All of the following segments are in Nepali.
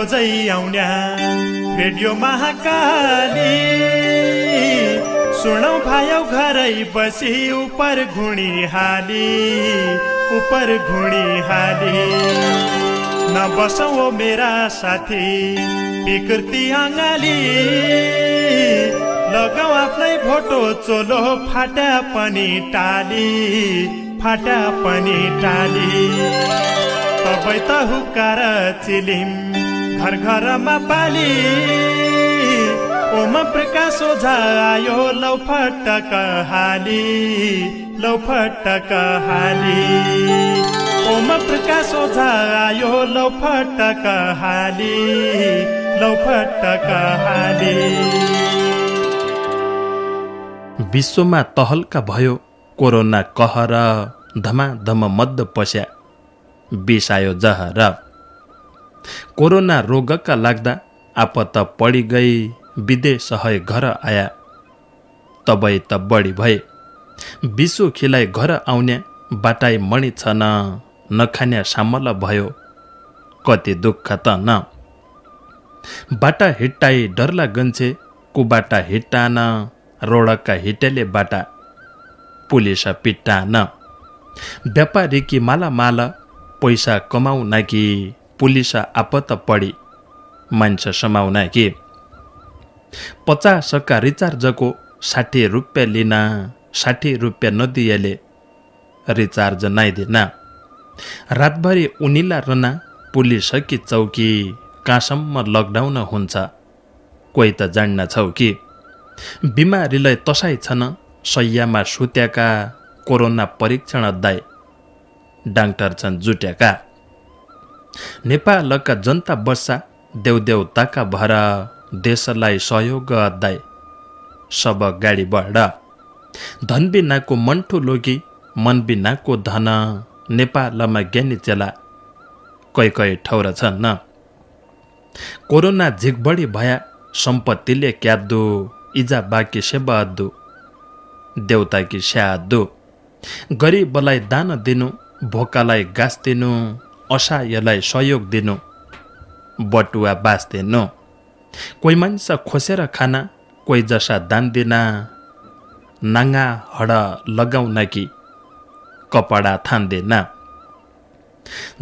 रोजै आउन्या रेडियो महाकाली सुनौ भायौ घरै बसी उपर घुणी हाली उपर घुणी हाली नबसौ मेरा साथी विकृति अङ्गाली लगाऊ आफ्नै भोटो चोलो फाटा पनि टाली फाटा पनि टाली तपाईँ त हुकार चिलिम घर घरमा पाली ओम प्रकाश ओझायो लौ फटक हाली लौ फटक हाली ओम प्रकाश ओझायो लौ फटक हाली लौ फटक हाली विश्वमा तहल्का भयो कोरोना कहर धमाधम मद्द पस्या बिसायो जहर कोरोना रोगका लाग्दा आपत पडी गई विदे सहय घर आया तबै त बढी भए विशु खिलाइ घर आउने बाटाई मणि छ न नखान्या सामल भयो कति दुःख त न बाटा हिट्टाई डरला गन्छे कुबाटा हिट्टान रोडका हिटेले बाटा पुलिस पिट्टान व्यापारी माला माला पैसा कमाउ कि पुलिस आपत पढी मान्छ समाउना के पचासका रिचार्जको साठी रुपियाँ लिन साठी रुपियाँ नदिएले रिचार्ज नाइदिन रातभरि उनीला रना पुलिस कि चौकी कहाँसम्म लकडाउन हुन्छ कोही त जान्न छौ कि बिमारीलाई तसाइ छन सयमा सुत्याका कोरोना परीक्षण दाई डाक्टर छन् जुट्याका नेपालका जनता बस्सा देउदेउताका भर देशलाई सहयोग दाय सब गाडी बढ धनबिनाको बिनाको मन्ठो लोगी मन धन नेपालमा ज्ञानी चेला कै ठाउँ ठौरा छन् कोरोना झिकबडी भया सम्पत्तिले क्याद्दो इजा बाकी सेवादो देउताकी स्याद्दो गरिबलाई दान दिनु भोकालाई गाँस दिनु असहायलाई सहयोग दिनु बटुवा बाँस दिनु कोही मान्छ खोसेर खाना कोही जसा दान दिन नाङ्गा हड लगाउन कि कपडा थान्दैन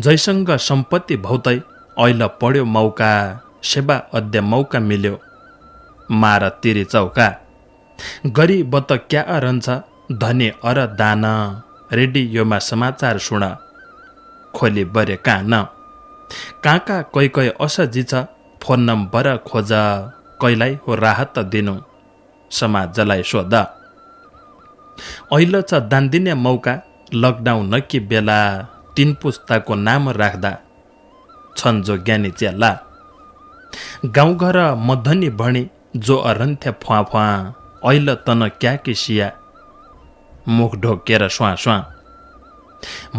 जयसँग सम्पत्ति भौतै अहिले पढ्यो मौका सेवा अध्य मौका मिल्यो मार तिरी चौका गरिब त क्या रहन्छ धनी अर दान रेडियोमा समाचार सुन खोले बरे कान कहाँ कोही कोही असजी छ फोन नम्बर खोज कहिलाई हो राहत दिनु समाजलाई सोध अहिले छ दान दिने मौका लकडाउन कि बेला तिन पुस्ताको नाम राख्दा छन् जो ज्ञानी च्याला गाउँघर मधनी भणी जो अरन्थ्या फुवा फुवा ऐल तन सिया मुख ढोकेर स्वाँ स्वाँ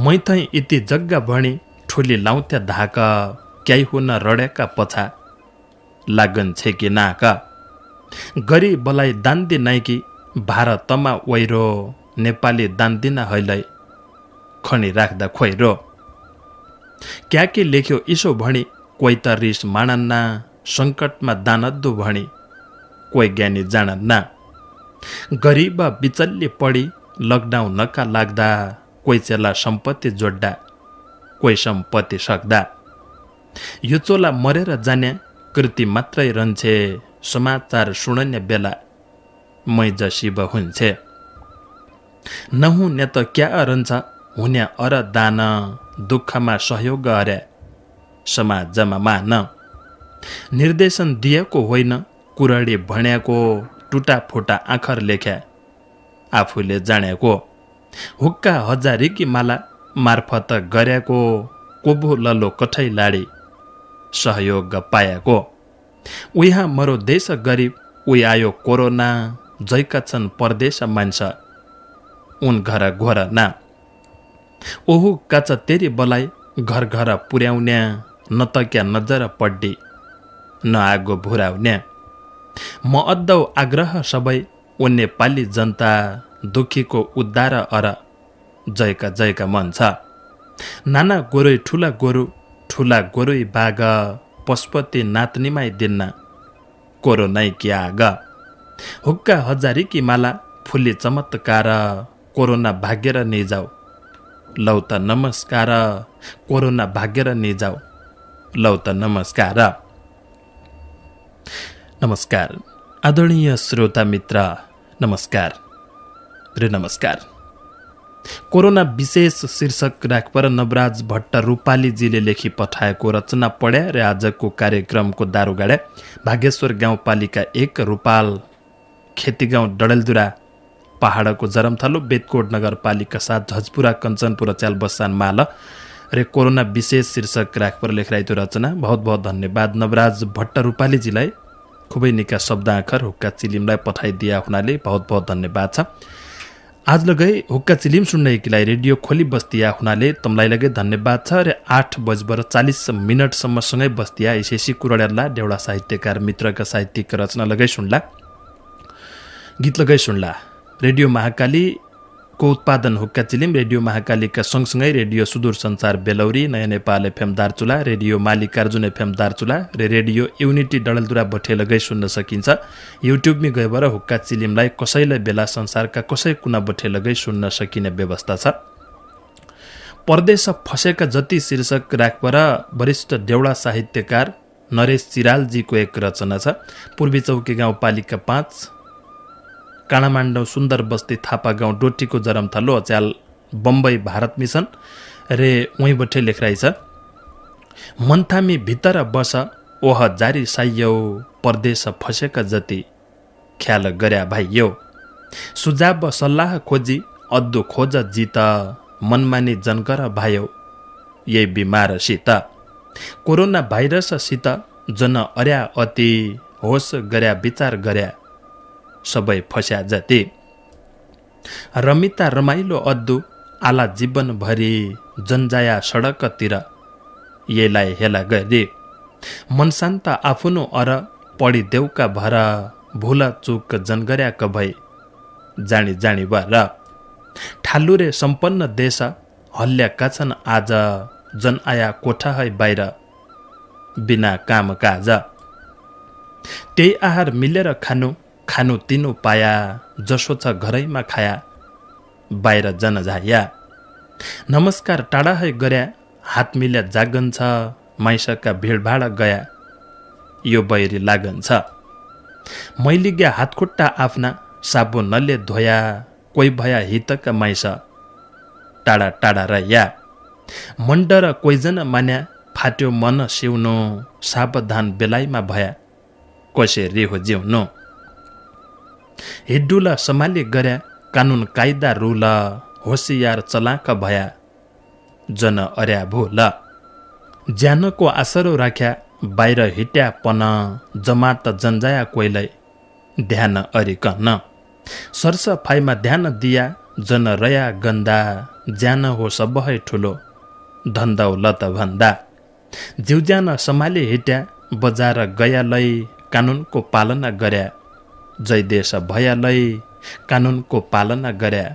मैथै यति जग्गा भणी ठुली लाउँथ्या धाक क्याई हुन रड्याका पछा लागन छेकी नाक गरी बलाई दान्दी नाइकी भारतमा वैरो नेपाली दान्दिना हैलै खनी राख्दा खोइरो क्या के लेख्यो इसो भणी कोही त रिस माणन्ना सङ्कटमा दानद्दु भणी कोही ज्ञानी जानन्ना गरिब बिचल्ली पढी लकडाउन नका लाग्दा चेला सम्पत्ति जोड्दा कोही सम्पत्ति सक्दा यो चोला मरेर जाने कृति मात्रै रहन्छे समाचार सुनन्य बेला मै जसिब हुन्छे नहुने त क्या रहन्छ हुने अर दान दुःखमा सहयोग गरे समाजमा मान निर्देशन दिएको होइन कुरडी टुटा फुटा आँखर लेख्या आफूले जानेको हुक्का हजारीकी माला मार्फत गरेको कोभो लल्लो कठै लाडी सहयोग पाएको उहाँ मरो देश गरिब उही आयो कोरोना जैका छन् परदेश मान्छ उन घर घोर ना ओहु काच तेरी बलाइ घर घर पुर्याउन्या न त नजर पड्डी न आगो भुराउन्या म अद्दौ आग्रह सबै उन्ने पाली जनता दुखीको उद्धार अर जयका जयका मन छ नाना गोरै ठुला गोरु ठुला गोरै बाघ पशुपति नातनीमाई दिन्न कोरो नै क्या ग हुक्का हजारी कि माला फुल्ली चमत्कार कोरोना भाग्य र निजाऊ लौ त नमस्कार कोरोना भाग्य र निजाऊ लौ त नमस्कार नमस्कार आदरणीय श्रोता मित्र नमस्कार र नमस्कार कोरोना विशेष शीर्षक राखपर नवराज भट्ट रूपालीजीले लेखी पठाएको रचना पढ्या र आजको कार्यक्रमको दारोगाडा भागेश्वर गाउँपालिका एक रूपाल खेतीगाउँ डडेलधुरा पहाडको जरमथलो बेतकोट नगरपालिका साथ झजपुरा कञ्चनपुर च्याल बस्सान माल रे कोरोना विशेष शीर्षक राखपर लेखराइतो रचना बहुत बहुत धन्यवाद नवराज भट्ट रूपालीजीलाई खुबै निका शब्द आँखर हुक्का चिलिमलाई पठाइदिया हुनाले बहुत बहुत धन्यवाद छ आज लगै हुक्का चिलिम सुन्ने एकीलाई रेडियो खोली बस्तिया हुनाले तमलाई लगै धन्यवाद छ र आठ बजबर चालिस मिनटसम्मसँगै बस्तिया एसेसी कुरडेरला डेउडा साहित्यकार मित्रका साहित्यिक रचना लगै सुन्ला गीत लगै सुन्ला रेडियो महाकाली को उत्पादन हुक्का चिलिम रेडियो महाकालीका सँगसँगै रेडियो सुदूर संसार बेलौरी नयाँ Nepal FM Darchula radio Mallikarjun FM Darchula र रेडियो युनिटी डडलदुरा बठेलगै सुन्न सकिन्छ युट्युबमै गएर हुक्का चिलिमलाई कसैलाई बेला संसारका कसै कुना बठेलगै सुन्न सकिने व्यवस्था छ परदेश फसेका जति शीर्षक राखपर वरिष्ठ देउडा साहित्यकार नरेश चिरालजीको एक रचना छ पूर्वी चौकी गाउँपालिका पाँच काँडामाण्डौ सुन्दर बस्ती थापा गाउँ डोटीको जरम थलो अच्याल बम्बई भारत मिसन रे बठे लेखराइछ मन्थामी भित्र बस ओह जारी साइयौ परदेश फसेका जति ख्याल गर्या भाइ यो सुझाव सल्लाह खोजी अद्दो खोज जित मनमानी जनकर भायो यही बिमारसित कोरोना भाइरससित जन अर्या अति होस गर्या विचार गर्या सबै फस्या जति रमिता रमाइलो अद्दु आला जीवनभरि जन्जाया सडकतिर यसलाई हेला गरे मनशान्त आफ्नो अर देउका भर भुला चुक जनगर्याक भई जानी जानी र ठालुरे सम्पन्न देश हल्याका छन् आज जनआया कोठा है बाहिर बिना काम काज त्यही आहार मिलेर खानु खानु तिनु पाया जसो छ घरैमा खाया बाहिर जान झाया नमस्कार टाढा है गर्या हात मिल्या जागन्छ छ माइसका भिडभाड गया यो बैरी लागन्छ छ मैले ग्या हातखुट्टा आफ्ना साबु साबुनले धोया कोही भया हितका माइस टाढा टाढा र या मण्ड र कोइजन मान्या फाट्यो मन सिउनु सावधान बेलाइमा भया कसै रेहो जिउनु हिड्डुल सम्हाले गर्या कानुन कायदा रुल होसियार चलाक भया जन अर्या भो ल ज्यानको आसरो राख्या बाहिर हिट्या पन जमात जन्जाया कोइलै ध्यान अरिकन सरसफाइमा ध्यान दिया जन रया गन्दा ज्यान हो सबै ठुलो धन दौलत भन्दा जिउ ज्यान सम्हाले हिट्या बजार गयालै कानुनको पालना गर्या जय देश भयालय कानुनको पालना गरे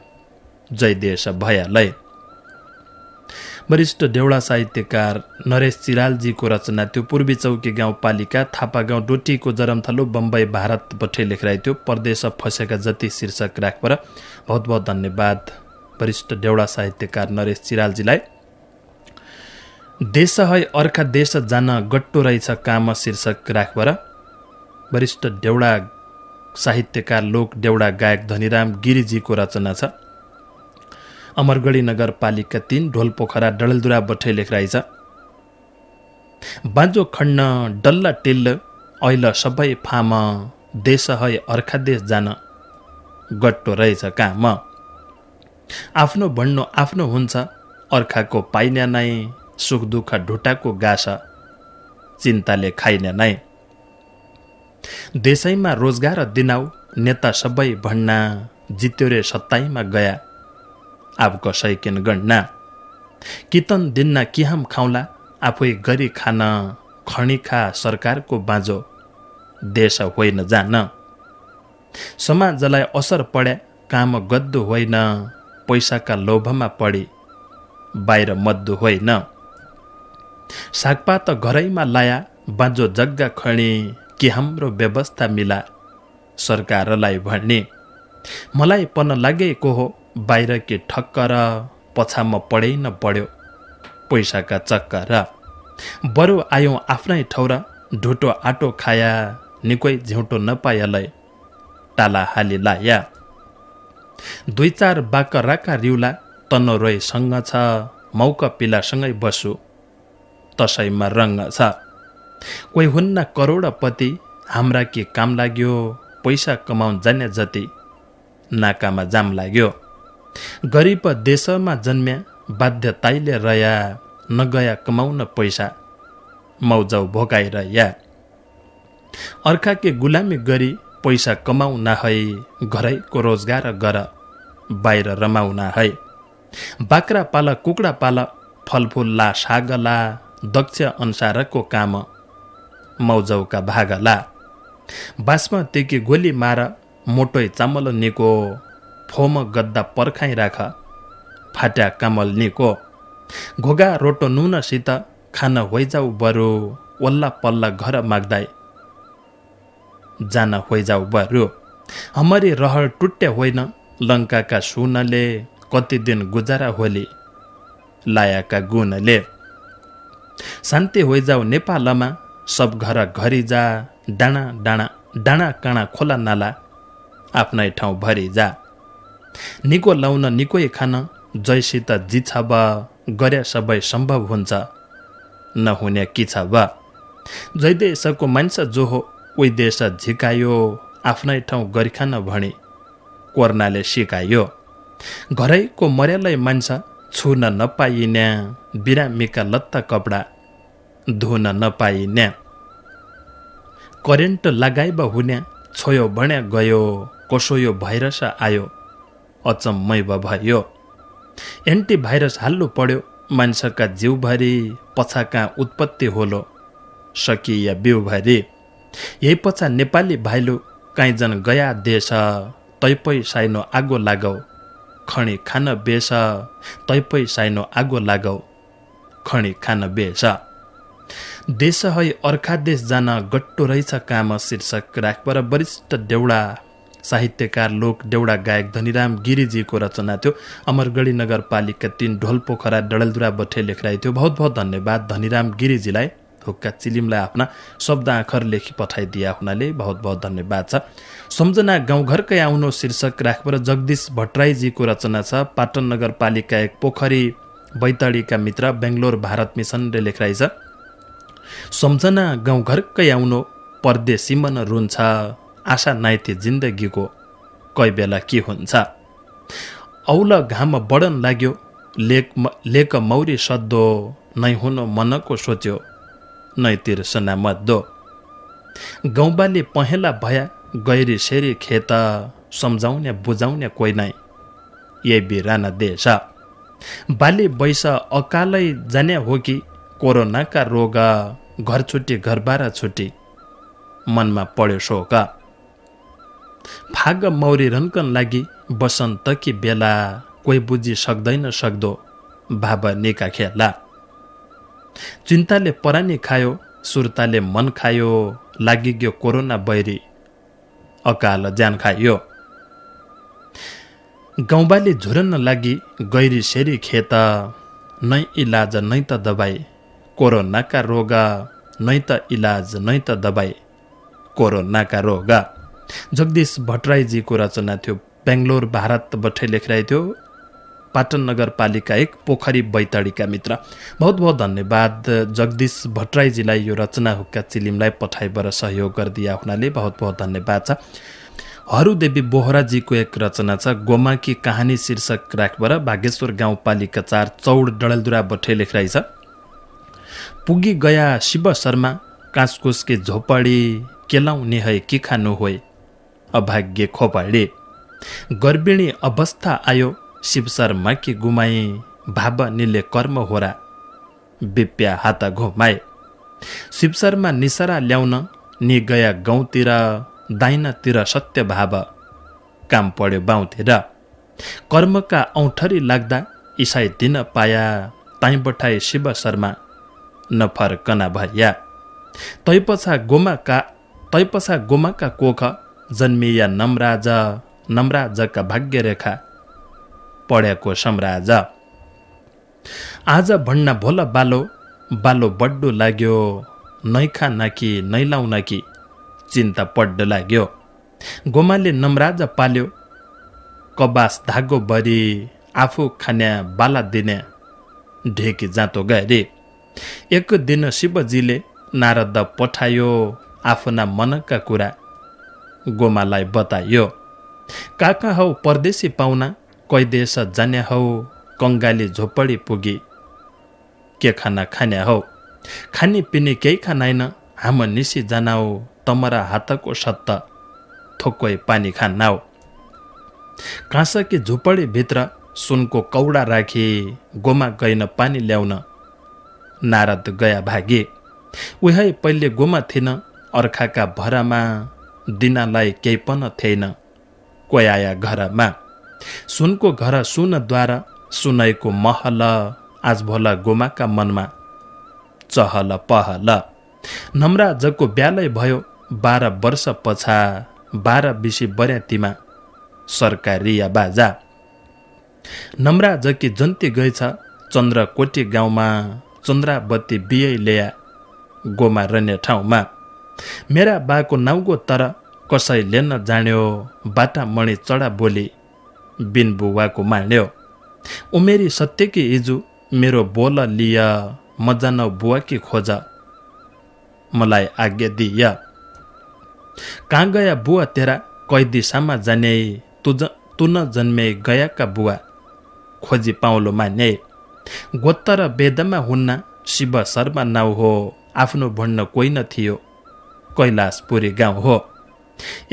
जय देश भयालय वरिष्ठ देउडा साहित्यकार नरेश चिरालजीको रचना त्यो पूर्वी चौकी गाउँपालिका थापा गाउँ डोटीको जरमथलो बम्बई भारतपट्टि लेखिरहेको थियो परदेश फसेका जति शीर्षक राखपर बहुत बहुत धन्यवाद वरिष्ठ देउडा साहित्यकार नरेश चिरालजीलाई देश है अर्का देश जान गट्टो रहेछ काम शीर्षक राखपर वरिष्ठ देउडा साहित्यकार लोक देउडा गायक धनीराम गिरिजीको रचना छ अमरगढी नगरपालिका तिन ढोलपोखरा डलदुरा बठे लेखराई छ बाँझो खण्ड डल्ला टिल्ल ऐल सबै फाम देश है अर्खा देश जान गट्टो रहेछ काम आफ्नो भन्नु आफ्नो हुन्छ अर्खाको पाइन्या नै सुख दुःख ढुटाको गास चिन्ताले खाइन नै देशैमा रोजगार दिनाउ नेता सबै भन्ना जित्यो रे सत्ताइमा गया कसै किन गण्ना कितन दिन्ना किहाम खाउला आफै गरी खान खणी सरकारको बाँझो देश होइन जान समाजलाई असर पड्या काम गद्दो होइन पैसाका लोभमा पढे बाहिर मद्दो होइन सागपात घरैमा लाया बाँझो जग्गा खणी के हाम्रो व्यवस्था मिला सरकारलाई भन्ने मलाई पन लागेको हो बाहिर के ठक्कर र पछामा पढै न पढ्यो पैसाका चक्कर बरु आयौँ आफ्नै ठौरा ढुटो आटो खाया निकै झिउटो नपाएलाई टाला हाली लाया दुई चार बाक राका रिउला तन्न रोयसँग छ मौका पिलासँगै बसु तसैमा रङ्ग छ कोही हुन्न करोडपति हाम्रा के काम लाग्यो पैसा कमाउन जान्ने जति नाकामा जाम लाग्यो गरिब देशमा जन्म्या बाध्यताइले रया नगया कमाउन पैसा मौजाउ भोगाएर या अर्का के गुलामी गरी पैसा कमाउ है घरैको रोजगार गर बाहिर रमाउना है बाख्रा पाल कुखुरा पाल फलफुल ला साग ला दक्ष अनुसारको काम मौजौका भागला बाँसमा तेकी गोली मार मोटै चामल निको फोम गद्दा पर्खाइ राख फाट्या कमल निको घोगा रोटो नुनसित खान होइजाउ बरु ओल्ला पल्ला घर माग्दै जान होइजाउ बरु हमरी रहर टुट्टे होइन लङ्काका सुनले कति दिन गुजारा होली लायाका गुणले शान्ति होइजाउ नेपालमा सब घर घरि जा डाँडा डाँडा डाँडा काँडा खोला नाला आफ्नै ठाउँ भरि जा निको लाउन निकै खान जयसित जिछ ब गरे सबै सम्भव हुन्छ नहुने कि छ ब जै देशको मान्छ जो हो उही देश झिकायो आफ्नै ठाउँ गरिखान भने कोर्नाले सिकायो घरैको मर्यालय मान्छ छुन नपाइने बिरामीका लत्ता कपडा धुन नपाइन्या करेन्ट लगाइब हुन्या छोयो बण्या गयो कसो यो भाइरस आयो अचम्मै भयो एन्टिभाइरस हाल्नु पर्यो मान्छेका जिउभरि पछाका उत्पत्ति होलो सकिया बिउभरि यही पछा नेपाली भाइलो काहीँजन गया देश तैपै साइनो आगो लागौ खणी खान बेस तैपै साइनो आगो लागौ खणी खान बेस देश है अर्का देश जान गट्टो रहेछ काम शीर्षक राखबर वरिष्ठ देउडा साहित्यकार लोक देउडा गायक धनीराम गिरिजीको रचना थियो अमरगढी नगरपालिका तिन ढोलपोखरा डडेलधुरा बठे लेखिरहेको थियो बहुत बहुत धन्यवाद धनीराम गिरिजीलाई हुक्का चिलिमलाई आफ्ना शब्द आँखर लेखी पठाइदिया हुनाले बहुत बहुत धन्यवाद छ सम्झना गाउँघरकै आउनु शीर्षक राखबर जगदीश भट्टराईजीको रचना छ पाटन नगरपालिका एक पोखरी बैतडीका मित्र बेङ्गलोर भारत मिसनले छ सम्झना गाउँघरकै आउनु परदेशी मन रुन्छ आशा नाइते जिन्दगीको कोही बेला के हुन्छ औला घाम बढन लाग्यो लेक लेक मौरी सद्दो नै हुनु मनको सोच्यो नै तिर्सना मद्दो गाउँबाले पहेँला भया गैरी सेरी खेत सम्झाउने बुझाउने कोही नै यही बिराना देश बाली बैस अकालै जाने हो कि कोरोनाका रोग घर छुट्टी घर बाह्र छुट्टी मनमा पढ्यो शोक फाग मौरी रन्कन लागि बसन्त कि बेला कोही बुझि सक्दैन सक्दो बाबा निका खेला चिन्ताले परानी खायो सुर्ताले मन खायो लागिग्यो कोरोना बैरी अकाल ज्यान खायो गाउँबाली झुरन्न लागि गैरी सेरी खेत नै इलाज नै त दबाई कोरोनाका रोग नै त इलाज नै त दबाई कोरोनाका रोग जगदीश भट्टराईजीको रचना थियो बेङ्गलोर भारतबाट लेखिरहेको थियो पाटन नगरपालिका एक पोखरी बैतडीका मित्र बहुत बहुत धन्यवाद जगदीश भट्टराईजीलाई यो रचना हुक्का चिलिमलाई पठाइबाट सहयोग गरिदिया हुनाले बहुत बहुत धन्यवाद छ हरुदेवी बोहराजीको एक रचना छ गोमाकी कहानी शीर्षक राखबाट बागेश्वर गाउँपालिका चार चौड डडेलदुरा बठे लेखिरहेछ पुगी गया शिव शर्मा काँसकुसके झोपडे केलाउने है के खानु होए अभाग्य खोपडे गर्भिणी अवस्था आयो शिव शर्मा कि गुमाए भाव निले कर्म होरा बिप्या हात घुमाए शिव शर्मा निसरा ल्याउन नि गया गाउँतिर दाइनातिर सत्य भाव काम पढ्यो बाउँतिर कर्मका औठरी लाग्दा इसाई दिन पाया ताइँ बठाए शिव शर्मा नफर्कना भैया तैपछा गोमाका तैपछा गोमाका कोख जन्मिया नमराज नमराजका भाग्यरेखा पढ्याको सम्राज आज भन्न भोल बालो बालो बड्डो लाग्यो नैखा नाकी नैलाउ कि चिन्ता पड्ड लाग्यो गोमाले नमराज पाल्यो कबास धागो बरी आफू खान्या बाला दिने ढेकी जाँतो गरी एक दिन शिवजीले नारद पठायो आफ्ना मनका कुरा गोमालाई बतायो काका हौ परदेशी पाहुना देश जाने हौ कङ्गाली झोपडी पुगे के खाना खाने हौ खाने पिने केही खानाइन हाम निसी जानाओ तमरा हातको सत्त थोक्कै पानी खानाओ काँसकी झुपडीभित्र सुनको कौडा राखी गोमा गइन पानी ल्याउन नारद गया भागे उहै पहिले गोमा थिएन अर्खाका भरमा दिनालाई केही पनि थिएन कोयाया घरमा सुनको घर सुनद्वारा सुनैको महल आजभोल गोमाका मनमा चहल पहल नम्राजको ब्यालै भयो बाह्र वर्ष पछा बाह्र बिसी बर्यातीमा सरकारी बाजा नम्राजकी जन्ती गएछ चन्द्रकोटी गाउँमा चन्द्रावती बियै लेया गोमा रहने ठाउँमा मेरा बाको नाउको तर कसै लेन जान्यो बाटा मणि चड़ा बोली बिन बुवाको मान्यो उमेरी सत्य कि हिजो मेरो बोल लिय म जान बुवा कि खोज मलाई आज्ञा दिय कहाँ गया बुवा तेरा कैदिसामा जाने तु तुन जन्मे गयाका बुवा खोजी पाउलो मान्ये गोत्तर वेदमा हुन्न शिव शर्मा नाउ हो आफ्नो भन्न कोही न थियो कैलाशपुरी गाउँ हो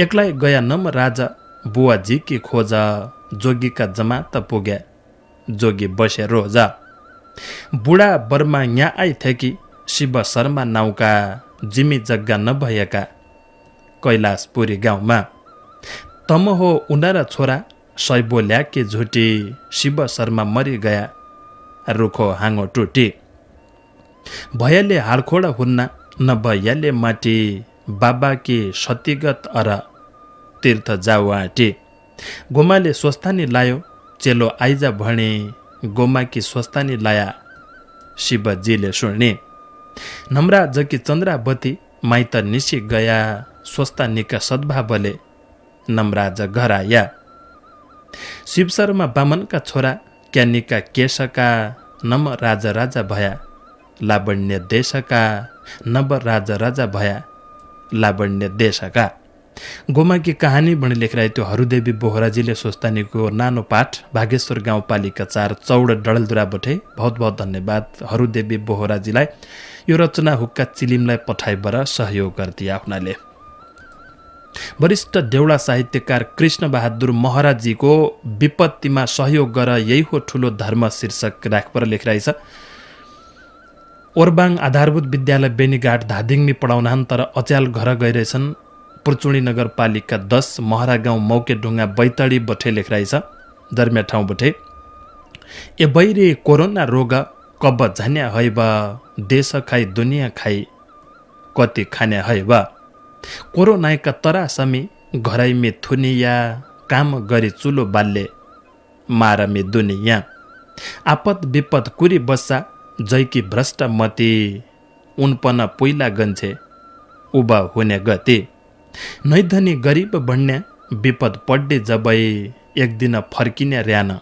एक्लै गया नम राजा बुवा झिकी खोज जोगीका जमा त पुगे जोगी बसे रोज बुढा बर्मा यहाँ आइथे कि शिव शर्मा नाउँका जिमी जग्गा नभएका कैलाशपुरी गाउँमा तम हो उनीहरू छोरा सैबो ल्याके झुटी शिव शर्मा मरि मरिगया रुखो हाँगो टुटी भयले हारखोड हुन्न नभयले माटी बाबा कि सतीगत अर तीर्थ आँटे गोमाले स्वस्थानी लायो चेलो आइजा भने गोमा कि स्वस्थानी लाया शिवजीले सुने नम्रा जकी चन्द्रावती माइत निसि गया स्वस्थ निका सद्भावले घर घराया शिवशर्मा बामनका छोरा क्यानिका केशका नम राजा राजा भया लावण्य देशका नव राजा राजा भया लावण्य देशका गोमाकी कहानी भने लेखिरहेको त्यो हरुदेवी बोहराजीले सोस्तानीको नानो पाठ भागेश्वर गाउँपालिका चार चौड बठे बहुत बहुत धन्यवाद हरुदेवी बोहराजीलाई यो रचना हुक्का चिलिमलाई पठाइबर सहयोग गरिदिए आफ्नाले वरिष्ठ देउडा साहित्यकार कृष्णबहादुर महराजीको विपत्तिमा सहयोग गर यही हो ठुलो धर्म शीर्षक राखपर लेखिरहेछ ओरबाङ आधारभूत विद्यालय बेनीघाट धादिङमी पढाउनान् तर अच्याल घर गइरहेछन् पुर्चुणी नगरपालिका दस महरा गाउँ मौके ढुङ्गा बैतडी बठे लेखिरहेछ दरमिया ठाउँ बठे ए बैरे कोरोना रोग कब झन्या है बा देश खाइ दुनियाँ खाइ कति खाने है बा कोरोनायका तरा समी मे थुनिया काम गरे चुलो बाल्ले मारमे दुनिया आपत विपद कुरी बस्सा जैकी भ्रष्ट मती उनपन पोइला गन्छे उभा हुने गति नैधनी गरिब भन्ने विपद पड्डे जबै एक दिन फर्किने ऱ्यान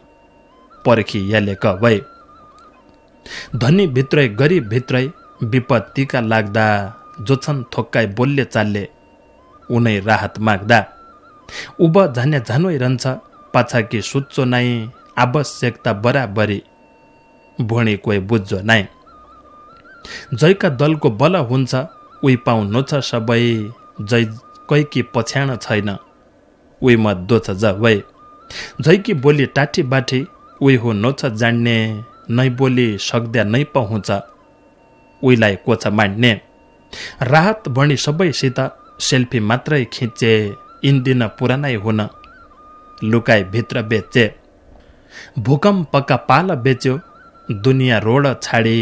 पर्खियाले कबै धनी भित्रै गरिब भित्रै विपत्तिका लाग्दा जोत्छन् थोक्काई बोल्ले चालले उनै राहत माग्दा उब झान्या झानै रहन्छ कि सुच्चो नाइ आवश्यकता बराबरी भुणी कोही बुझ्जो नाइ जैका दलको बल हुन्छ उही पाउनु छ सबै जय कैकी पछ्याण छैन उही म दोछ जबै जैकी बोली टाठी बाठी उही हो नोछ जान्ने नै बोली सक्द्या नै पाउँछ उहीलाई कोछ मान्ने राहत बढी सबैसित सेल्फी मात्रै खिचे इन्दिन पुरानै हुन लुकाई भित्र बेचे भूकम्पका पाल बेच्यो दुनियाँ रोड छाडी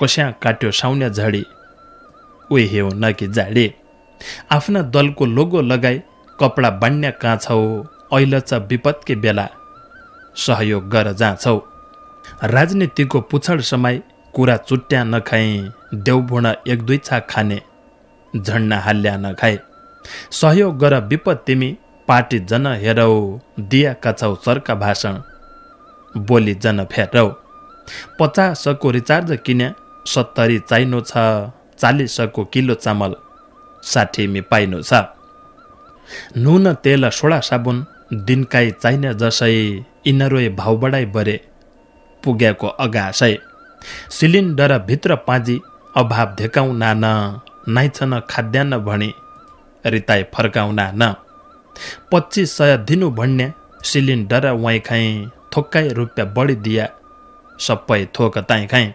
कोस्या काट्यो साउने झडी उही हेउ न कि जाडी आफ्ना दलको लोगो लगाई कपडा बाँड्ने कहाँ छौ ऐल छ विपत्के बेला सहयोग गर जाँछौ राजनीतिको पुछड समाई कुरा चुट्ट्या नखाएँ देउभुँडा एक दुई छाक खाने झन्ना हाल्या नखाए सहयोग गर विपद तिमी पार्टी जन हेरौ दिया कछाउ चर्का भाषण बोली जन फेरौ पचासको रिचार्ज किन्या सत्तरी चाहिनु छ चालिसको किलो चामल साठीमी पाइनु छ नुन तेल सोडा साबुन दिनकाई चाहिने जसै यिनीहरू भाउ बढाइ बरे पुग्याको अगासै सिलिन्डरभित्र पाँजी अभाव ढेकाउना नै छन खाद्यान्न भने रिताई फर्काउना न पच्चिस सय दिनु भन्ने सिलिन्डर वाइ खाएँ थोक्काइ रुपियाँ बढी दिया सबै थोक ताइ खाएँ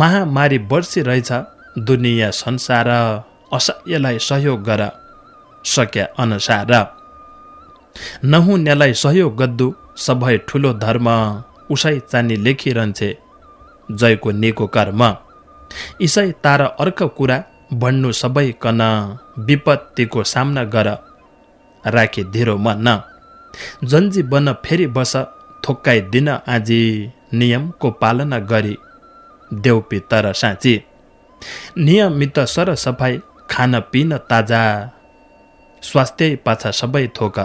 महामारी बर्सिरहेछ दुनियाँ संसार असह्यलाई सहयोग गर सके अनुसार नहुनेलाई सहयोग गद्दु सबै ठुलो धर्म उसै चानी लेखिरहन्छे जयको नेको कर्म इसै तार अर्को कुरा भन्नु सबै कन विपत्तिको सामना गर राखे धेरो मन बन फेरि बस थोक्काइदिन आजी नियमको पालना गरी देउपी तर साँची नियमित खान पिन ताजा स्वास्थ्य पाछा सबै थोक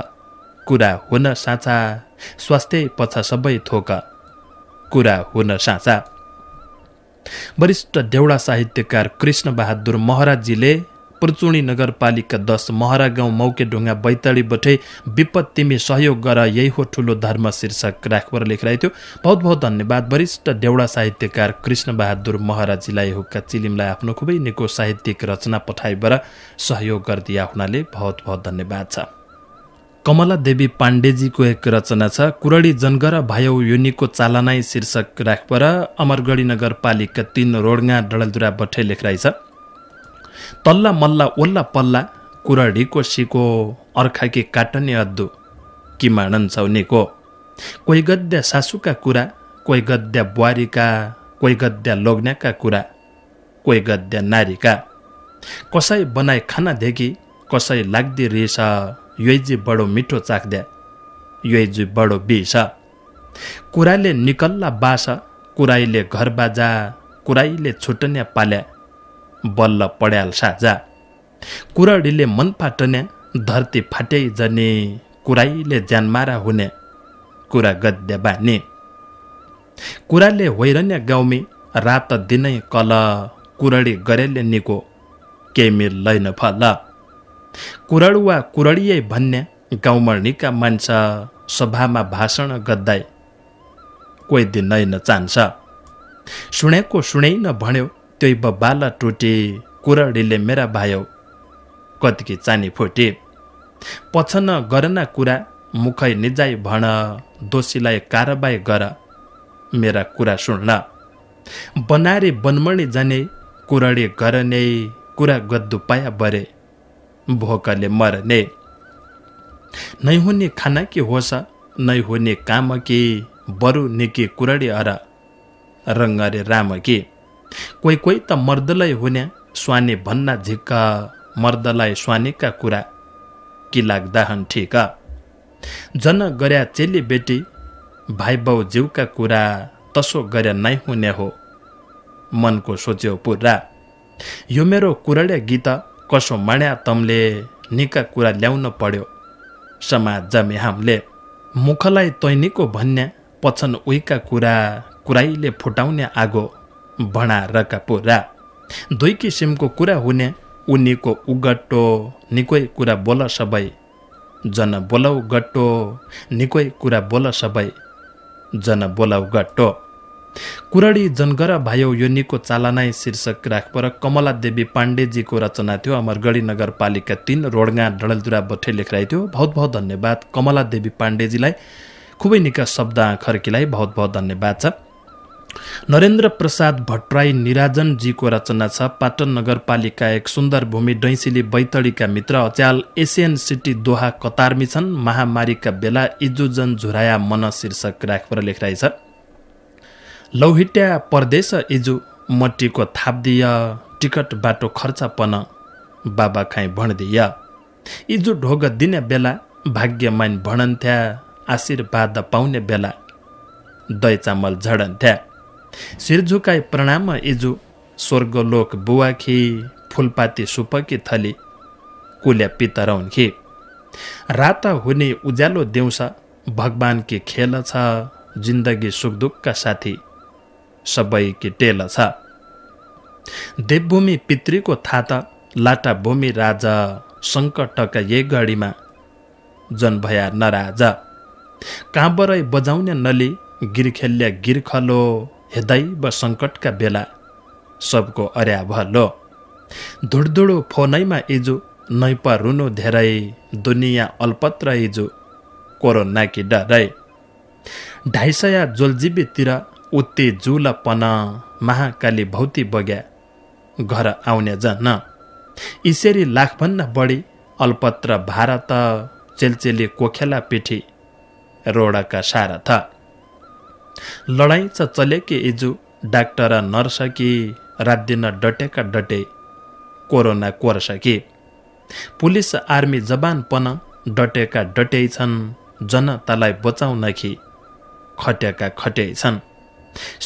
कुरा हुन साँचा स्वास्थ्य पछा सबै थोक कुरा हुन साँचा वरिष्ठ देउडा साहित्यकार कृष्णबहादुर महराजीले पुर्चुणी नगरपालिका दस महरा गाउँ मौकेढुङ्गा बैतडीबाटै विपद तिमी सहयोग गर यही हो ठुलो धर्म शीर्षक राखबर लेखिरहेको थियो बहुत बहुत धन्यवाद वरिष्ठ देउडा साहित्यकार कृष्णबहादुर महराजीलाई हुक्का चिलिमलाई आफ्नो खुबै निको साहित्यिक रचना पठाइबाट सहयोग गरिदिया हुनाले बहुत बहुत धन्यवाद छ कमला देवी पाण्डेजीको एक रचना छ कुरडी जनगर भयौ युनिको चालनाई शीर्षक राखपर अमरगढी नगरपालिका तिन रोडगा डडलदुरा बठे लेखराइ छ तल्ला मल्ला ओल्ला पल्ला कुरडीको सिको अर्खाकी काटने अद्दु कि मानन उनीको कोही गद्य सासुका कुरा कोही गद्य बुहारीका कोही गद्य लोग्नाका कुरा कोही गद्य नारीका कसै बनाई खानादेखि कसै लाग्दी रेसा योइजी बडो मिठो चाख्द्या योइजी बडो बिस कुराले निकल्ला बास कुराइले घर बाजा कुराइले छुटन्या पाल्या बल्ल पड्याल साजा कुरडीले मन फाटन्या धरती फाट्याइ जने कुराइले ज्यानमारा हुने कुरा गद्य बाने कुराले होइरन्या गाउमे रात दिनै कल कुरडी गरेले निको केमिर लैन फल कुरड वा कुरडिए भन्ने गाउँमर्नीका मान्छ सभामा भाषण गद्दै कोही दिन नै चान्छ सुनेको सुनै न भन्यो त्यही बब्बाला टुटे कुरडीले मेरा भायो कतिकी चानी फुटे पछन गरना कुरा मुखै निजाई भन दोषीलाई कारबाही गर मेरा कुरा सुन्न बनारे बनमणी जाने कुरडे गरने कुरा गद्दु पाया बरे भोकले मर्ने नै हुने खाना के होस नै हुने काम के बरु निके कुरडे अर रङ्गरे राम के कोही कोही त मर्दलाई हुने स्वाने भन्ना झिक्क मर्दलाई स्वानेका कुरा कि लाग्दा हन ठिक जन गर्या चेली बेटी भाइ बाउ जिउका कुरा तसो गरे नै हुने हो मनको सोच्यो पुरा यो मेरो कुरडे गीत कसो मण्या तमले निका कुरा ल्याउन पर्यो समाज जमे हामले मुखलाई तैनिको भन्या पछन उहीका कुरा कुराइले फुटाउने आगो भणा रका पुरा दुई किसिमको कुरा हुने उनीको उगट्टो निकै कुरा बोल सबै जन बोलाउ गट्टो निकै कुरा बोल सबै जन बोलाउ गट्टो कुरडी जनगर भायो योनिको चालनाई शीर्षक राखपर कमला देवी पाण्डेजीको रचना थियो अमरगढी नगरपालिका तिन रोडगाँ डडलदुरा बठे लेखराइ थियो बहुत बहुत धन्यवाद कमला देवी पाण्डेजीलाई खुबै निका शब्द खर्कीलाई बहुत बहुत धन्यवाद छ नरेन्द्र प्रसाद भट्टराई निराजनजीको रचना छ पाटन नगरपालिका एक सुन्दर भूमि डैँसिली बैतडीका मित्र अच्याल एसियन सिटी दोहा कतारमी छन् महामारीका बेला इजुजन झुराया मन शीर्षक राखपर लेखराइ छ लौहिट्या परदेश इजु मट्टीको थाप्दिय टिकट बाटो खर्च पन बाबा खाइ भणदिय इजु ढोग दिने बेला भाग्यमान भणन्थ्या आशीर्वाद पाउने बेला दय चामल झडन्थ्या सिर्जुकाई प्रणाम इजु स्वर्गलोक बुवाखी फुलपाती सुपकी थली कुल्या खे रात हुने उज्यालो दिउँस भगवानकी खेल छ जिन्दगी सुख साथी सबै किटेल छ देवभूमि पितृको थात लाटा भूमि राजा सङ्कटका एक घडीमा जन भया नराज काँबरै बजाउने नली गिरखलो गिर्खलो ब सङ्कटका बेला सबको अर्या भलो धुडधुडो फोनैमा इजु नै रुनु धेरै दुनियाँ अल्पत्र इजु कोरोना कि डरै ढाई सय उत्ते जुलपन पन महाकाली भौती बग्या घर आउने जन यसरी लाखभन्दा बढी अल्पत्र भारत चेलचेली कोखेला पिठी रोडका सारा थ लडाइँ छ चलेकी इजु डाक्टर रात दिन डटेका डटे कोरोना कि पुलिस आर्मी जवानपन डटेका छन् जनतालाई कि खटेका खट्याइ छन्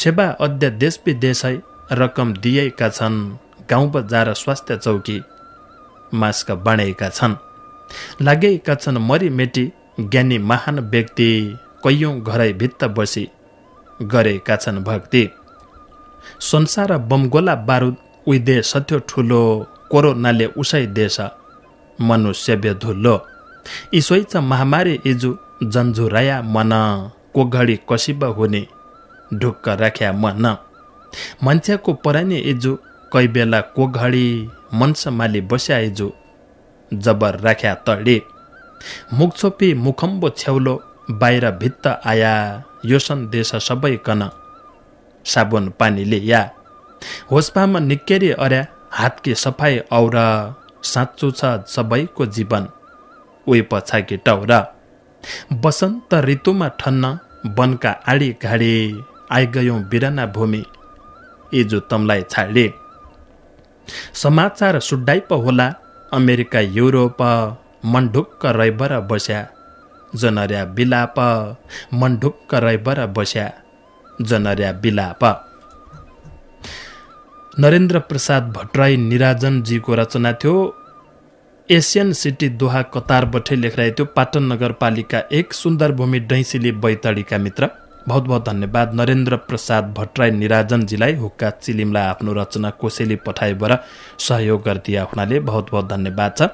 सेवा अध्यादेश विदेशै रकम दिएका छन् गाउँ बजार स्वास्थ्य चौकी मास्क बाँडेका छन् लागेका छन् मरिमेटी ज्ञानी महान व्यक्ति कैयौँ घरै भित्त बसी गरेका छन् भक्ति संसार बमगोला बारुद उही देश सत्यो ठुलो कोरोनाले उसै देश मनुष्य बेधुलो यी छ महामारी इजु जन्जुराया मन कोघडी कसिब हुने ढुक्क राख्या मन मन्छ्याको परानी इजो कोही बेला को घडी मनसमाले बस्या इजो जबर राख्या तडे मुख छोपी मुखम्बो छेउलो बाहिर भित्त आया यो सन्देश सबै कन साबुन पानीले या होस्पामा निकेरी अर्या हातकी सफाई और साँचो छ सबैको जीवन उयो पछाकि टाउरा बसन्त ऋतुमा ठन्न वनका आडी घाडी आइगयौँ बिराना भूमि ए जो तमलाई छाडे समाचार सुडाइप होला अमेरिका युरोप मनढुक्क रैबर बस्या जनर्या बिलाप मनढुक्क रैबर बस्या जनर्या बिलाप नरेन्द्र प्रसाद भट्टराई निराजनजीको रचना थियो एसियन सिटी दोहा कतारबाटै लेख्दै थियो पाटन नगरपालिका एक सुन्दर भूमि डैसीले बैतडीका मित्र बहुत बहुत धन्यवाद नरेन्द्र प्रसाद भट्टराई निराजनजीलाई हुक्का चिलिमलाई आफ्नो रचना कोसेली पठाएबाट सहयोग गरिदिया हुनाले बहुत बहुत धन्यवाद छ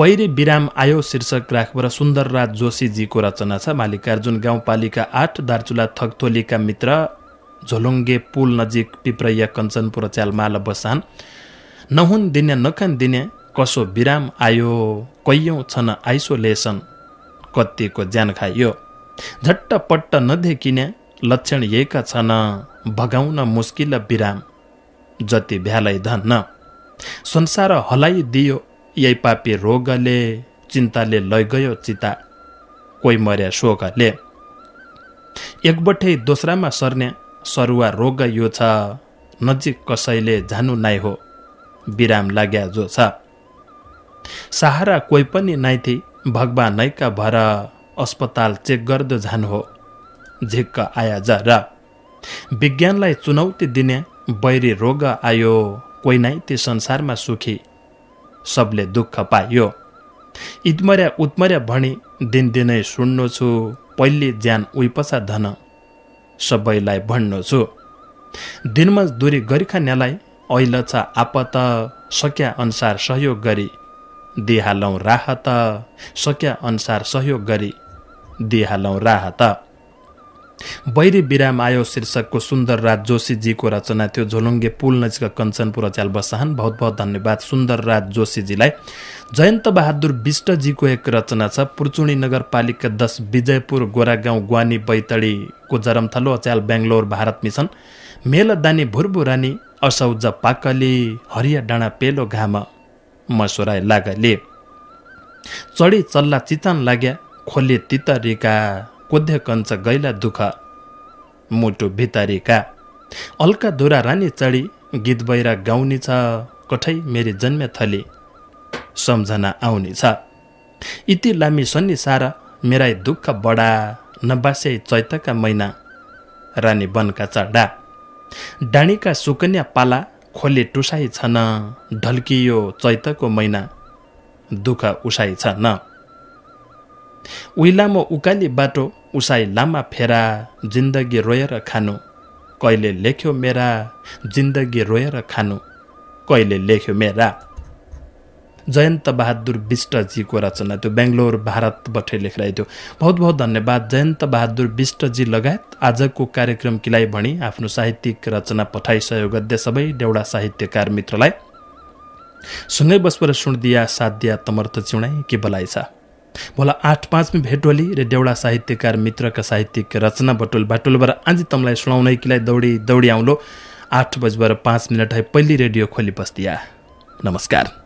बैरे विराम आयो शीर्षक राखबाट सुन्दरराज जोशीजीको रचना छ मालिकार्जुन गाउँपालिका आठ दार्चुला थकथोलीका मित्र झोलुङ्गे पुल नजिक पिप्रैया कञ्चनपुर च्यालमाला बसान नहुन् दिने नकन दिने कसो विराम आयो कैयौँ छन आइसोलेसन कतिको ज्यान खाइयो झट्टपट्ट नदेखिने लक्षण यएका छन् भगाउन मुस्किल विराम जति भ्यालै धन्न संसार हलाइदियो यही पापी रोगले चिन्ताले लैगयो चिता कोही मर्या शोकले एकबटै दोस्रामा सर्ने सरुवा रोग यो छ नजिक कसैले जानु नाइ हो विराम लाग्या जो छ सहारा कोही पनि नाइथी भगवानैका भर अस्पताल चेक गर्दो झान हो झिक्क आया र विज्ञानलाई चुनौती दिने बैरी रोग आयो कोही नै ती संसारमा सुखी सबले दुःख पायो इदमर्या उत्मर्या भनी दिनदिनै सुन्नु छु पहिले ज्यान उइपसा धन सबैलाई भन्नु छु दिनमा दूरी गरिखान्यालाई ऐल आपत सक्या अनुसार सहयोग गरी दिहालौँ राहत सक्या अनुसार सहयोग गरी दिइहालौँ राहत बैरी विराम आयो शीर्षकको सुन्दर राज जोशीजीको रचना थियो झोलुङ्गे पुल नजिक कञ्चनपुर अचाल बसाहान बहुत बहुत धन्यवाद सुन्दर राज जोशीजीलाई जयन्त बहादुर विष्टजीको एक रचना छ पुर्चुणी नगरपालिका दस विजयपुर गोरागाउँ ग्वानी बैतडीको जरमथलो अचाल बेङ्गलोर भारत मिसन मेल दानी भुर्बु रानी असौज पाकली हरिया डाँडा पेलो घाम मसोराई लागले चढी चल्ला चितान लाग्या खोले तितरेका कोध्य कञ्च गैला दुःख मुटु भितरेका अल्का दुरा रानी चढी गीत बैरा गाउने छ कठै मेरी थली, सम्झना आउने छ इति लामी सन्नी सारा मेरा दुःख बडा नबासे चैतका मैना रानी वनका चढा डाँडीका सुकन्या पाला खोले छ न ढल्कियो चैतको मैना दुःख उसाइ न लामो उकाली बाटो उसाई लामा फेरा जिन्दगी रोएर खानु कहिले लेख्यो मेरा जिन्दगी रोएर खानु कहिले लेख्यो मेरा जयन्त बहादुर विष्टजीको रचना त्यो बेङ्गलोर भारतबाट लेखिरहेको थियो बहुत बहुत धन्यवाद जयन्त बहादुर विष्टजी लगायत आजको कार्यक्रम किलाई भनी आफ्नो साहित्यिक रचना पठाइ सहयोग गर्दै सबै देउडा साहित्यकार मित्रलाई सँगै सुन सुणदिया साध्या तमर्थ चिउडाइ के बलाइ छ भोला आठ पाँचमै भेटोली र देउडा साहित्यकार मित्रका साहित्यिक रचना बटुल बाटोलबाट आज तपाईँलाई सुनाउने किलाई दौडी दौडी आउँलो आठ बजबाट पाँच मिनट है पहिले रेडियो खोली बस्दिया नमस्कार